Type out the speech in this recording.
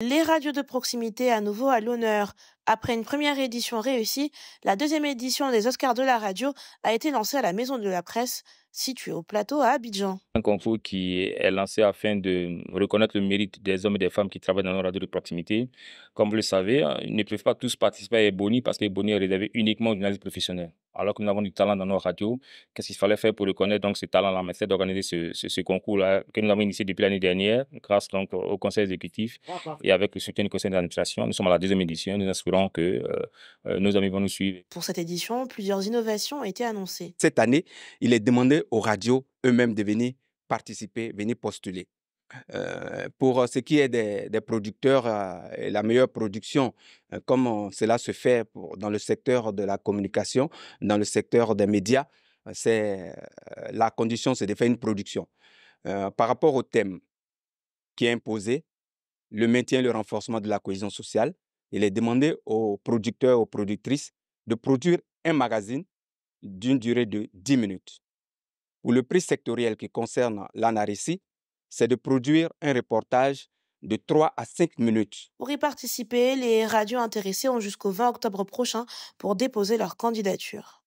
Les radios de proximité à nouveau à l'honneur. Après une première édition réussie, la deuxième édition des Oscars de la radio a été lancée à la Maison de la Presse, située au plateau à Abidjan. Un concours qui est lancé afin de reconnaître le mérite des hommes et des femmes qui travaillent dans nos radios de proximité. Comme vous le savez, ils ne peuvent pas tous participer à Ebony parce que Ebony est réservé uniquement aux journalistes professionnels alors que nous avons du talent dans nos radios, qu'est-ce qu'il fallait faire pour reconnaître donc ce talent-là Mais c'est d'organiser ce, concours-là que nous avons initié depuis l'année dernière, grâce donc au conseil exécutif et avec le soutien du conseil d'administration. Nous sommes à la deuxième édition, nous assurons que euh, euh, nos amis vont nous suivre. Pour cette édition, plusieurs innovations ont été annoncées. Cette année, il est demandé aux radios eux-mêmes de venir participer, venir postuler. Euh, pour euh, ce qui est des, producteurs euh, et la meilleure production, comme cela se fait dans le secteur de la communication, dans le secteur des médias, c'est la condition, c'est de faire une production. par rapport au thème qui est imposé, le maintien et le renforcement de la cohésion sociale, il est demandé aux producteurs, aux productrices de produire un magazine d'une durée de 10 minutes. où le prix sectoriel qui concerne l'anarésie, c'est de produire un reportage de 3 à 5 minutes. Pour y participer, les radios intéressées ont jusqu'au 20 octobre prochain pour déposer leur candidature.